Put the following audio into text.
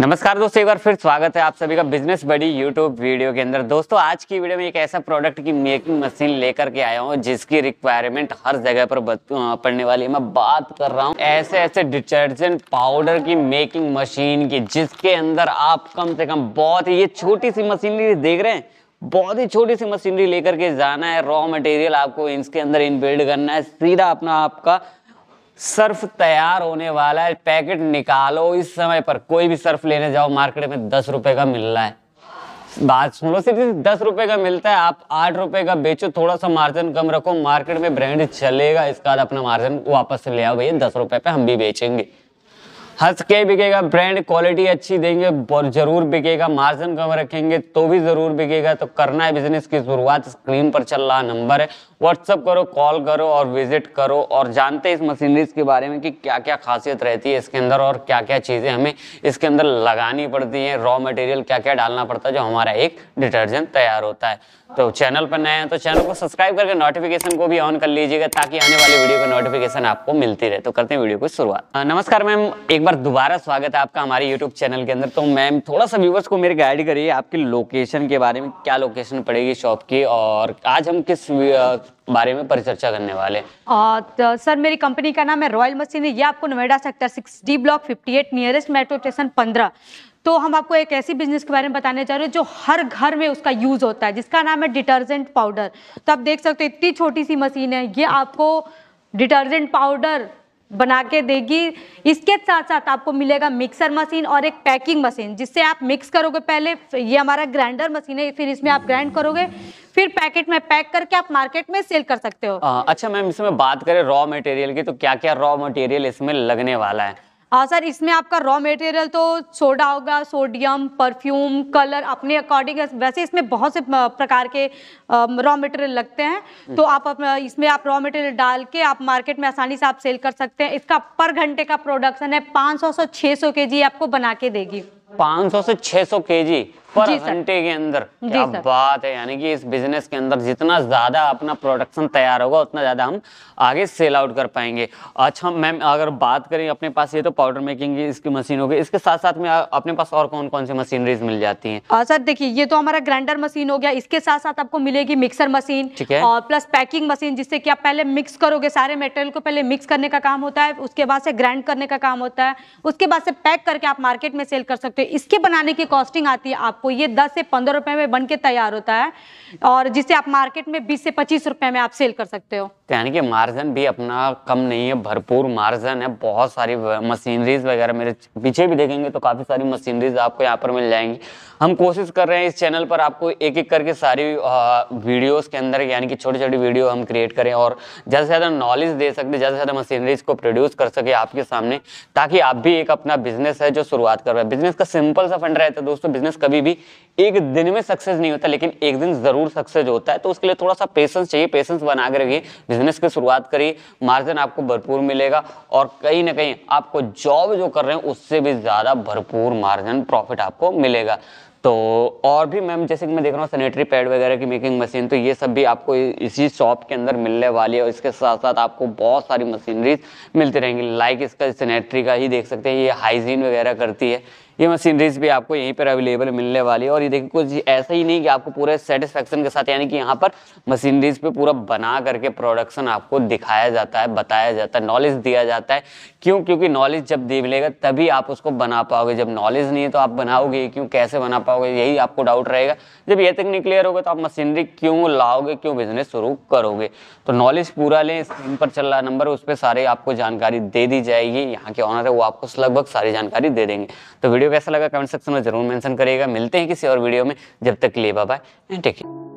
नमस्कार दोस्तों एक बार फिर स्वागत है आप सभी का बिजनेस बड़ी यूट्यूब वीडियो के अंदर दोस्तों आज की वीडियो में एक ऐसा प्रोडक्ट की मेकिंग मशीन लेकर के आया हूँ जिसकी रिक्वायरमेंट हर जगह पर पड़ने वाली है मैं बात कर रहा हूँ ऐसे ऐसे डिटर्जेंट पाउडर की मेकिंग मशीन की जिसके अंदर आप कम से कम बहुत ही ये छोटी सी मशीनरी देख रहे हैं बहुत ही छोटी सी मशीनरी लेकर के जाना है रॉ मटेरियल आपको इसके अंदर इनबिल्ड करना है सीधा अपना आपका सर्फ तैयार होने वाला है पैकेट निकालो इस समय पर कोई भी सर्फ लेने जाओ मार्केट में दस रुपए का मिल रहा है बात सुन लो सिर्फ दस रुपए का मिलता है आप आठ रुपए का बेचो थोड़ा सा मार्जिन कम रखो मार्केट में ब्रांड चलेगा इसका अपना मार्जिन वापस ले आओ भैया दस रुपए पे हम भी बेचेंगे हंस के बिकेगा ब्रांड क्वालिटी अच्छी देंगे और जरूर बिकेगा मार्जिन कम रखेंगे तो भी जरूर बिकेगा तो करना है बिजनेस की शुरुआत स्क्रीन पर चल रहा नंबर है व्हाट्सअप करो कॉल करो और विजिट करो और जानते हैं इस मशीनरीज के बारे में कि क्या क्या खासियत रहती है इसके अंदर और क्या क्या चीज़ें हमें इसके अंदर लगानी पड़ती हैं रॉ मटेरियल क्या क्या डालना पड़ता है जो हमारा एक डिटर्जेंट तैयार होता है तो चैनल पर नए हैं तो चैनल को सब्सक्राइब करके नोटिफिकेशन को भी ऑन कर लीजिएगा ताकि आने वाली वीडियो का नोटिफिकेशन आपको मिलती रहे तो करते हैं वीडियो की शुरुआत नमस्कार मैम एक बार दोबारा स्वागत है आपका हमारे YouTube चैनल के अंदर तो मैम थोड़ा सा व्यूवर्स को मेरे गाइड करिए आपके लोकेशन के बारे में क्या लोकेशन पड़ेगी शॉप की और आज हम किस बारे में परिचर्चा करने वाले आ, तो सर मेरी कंपनी का नाम है रॉयल मशीन ये आपको Noida sector six D block fifty eight nearest metro station पंद्रह तो हम आपको एक ऐसी बिजनेस के बारे में बताने जा रहे हैं जो हर घर में उसका यूज़ होता है जिसका नाम है डिटर्जेंट पाउडर तो आप देख सकते हो इतनी छोटी सी मशीन है ये आपको डिटर्जेंट पाउडर बना के देगी इसके साथ साथ आपको मिलेगा मिक्सर मशीन और एक पैकिंग मशीन जिससे आप मिक्स करोगे पहले ये हमारा ग्राइंडर मशीन है फिर इसमें आप ग्राइंड करोगे फिर पैकेट में पैक करके आप मार्केट में सेल कर सकते हो आ, अच्छा मैम इसमें बात करें रॉ मटेरियल की तो क्या क्या रॉ मटेरियल इसमें लगने वाला है आ, हाँ सर इसमें आपका रॉ मटेरियल तो सोडा होगा सोडियम परफ्यूम कलर अपने अकॉर्डिंग वैसे इसमें बहुत से प्रकार के रॉ मटेरियल लगते हैं तो आप इसमें आप रॉ मटेरियल डाल के आप मार्केट में आसानी से आप सेल कर सकते हैं इसका पर घंटे का प्रोडक्शन है 500 से 600 केजी आपको बना के देगी 500 से 600 केजी पर घंटे के अंदर क्या बात है यानी कि इस बिजनेस के अंदर जितना ज्यादा अपना प्रोडक्शन तैयार होगा उतना ज्यादा हम आगे सेल आउट कर पाएंगे अच्छा मैम अगर बात करें अपने पास ये तो पाउडर मेकिंग की इसकी मशीन होगी इसके साथ साथ में अपने पास और कौन कौन सी मशीनरीज मिल जाती है सर देखिए ये तो हमारा ग्राइंडर मशीन हो गया इसके साथ साथ आपको मिलेगी मिक्सर मशीन और प्लस पैकिंग मशीन जिससे कि आप पहले मिक्स करोगे सारे मेटेरियल को पहले मिक्स करने का काम होता है उसके बाद से ग्राइंड करने का काम होता है उसके बाद से पैक करके आप मार्केट में सेल कर सकते हो इसके बनाने की कॉस्टिंग आती है आपको आपको ये दस से पंद्रह रुपए में बनके तैयार होता है और जिसे आप मार्केट में बीस से पच्चीस रुपए में आप सेल कर सकते हो तो यानी कि मार्जिन भी अपना कम नहीं है भरपूर मार्जिन है बहुत सारी मशीनरीज वगैरह मेरे पीछे भी देखेंगे तो काफी सारी मशीनरीज आपको यहाँ पर मिल जाएंगी हम कोशिश कर रहे हैं इस चैनल पर आपको एक एक करके सारी वीडियोस के अंदर यानी कि छोटी छोटी वीडियो हम क्रिएट करें और ज़्यादा से ज़्यादा नॉलेज दे सकते ज़्यादा से ज़्यादा मशीनरीज को प्रोड्यूस कर सके आपके सामने ताकि आप भी एक अपना बिजनेस है जो शुरुआत कर रहे हैं बिजनेस का सिंपल सा फंड रहता है दोस्तों बिजनेस कभी भी भी एक दिन में सक्सेस नहीं होता लेकिन एक दिन जरूर सक्सेस होता है तो उसके लिए थोड़ा सा पेशेंस चाहिए पेशेंस बना के रखिए बिजनेस की शुरुआत करिए मार्जिन आपको भरपूर मिलेगा और कहीं ना कहीं आपको जॉब जो कर रहे हैं उससे भी ज़्यादा भरपूर मार्जिन प्रॉफिट आपको मिलेगा तो और भी मैम जैसे कि मैं देख रहा हूँ सैनिटरी पैड वगैरह की मेकिंग मशीन तो ये सब भी आपको इसी शॉप के अंदर मिलने वाली है और इसके साथ साथ आपको बहुत सारी मशीनरीज मिलती रहेंगी लाइक इसका सैनिटरी का ही देख सकते हैं ये हाइजीन वगैरह करती है ये मशीनरीज भी आपको यहीं पर अवेलेबल मिलने वाली है और ये देखिए कुछ ऐसा ही नहीं कि आपको पूरे सेटिस्फेक्शन के साथ यानी कि यहाँ पर मशीनरीज पे पूरा बना करके प्रोडक्शन आपको दिखाया जाता है बताया जाता है नॉलेज दिया जाता है क्यों क्योंकि नॉलेज जब दे मिलेगा तभी आप उसको बना पाओगे जब नॉलेज नहीं है तो आप बनाओगे क्यों कैसे बना पाओगे यही आपको डाउट रहेगा जब ये तक नहीं क्लियर होगा तो आप मशीनरी क्यों लाओगे क्यों बिजनेस शुरू करोगे तो नॉलेज पूरा लें स्क्रीन पर चल रहा नंबर उस पर सारे आपको जानकारी दे दी जाएगी यहाँ के ऑनर है वो आपको लगभग सारी जानकारी दे देंगे तो वीडियो कैसा लगा कमेंट सेक्शन में जरूर मैंशन करिएगा मिलते हैं किसी और वीडियो में जब तक लिए बाय एंड टेक केयर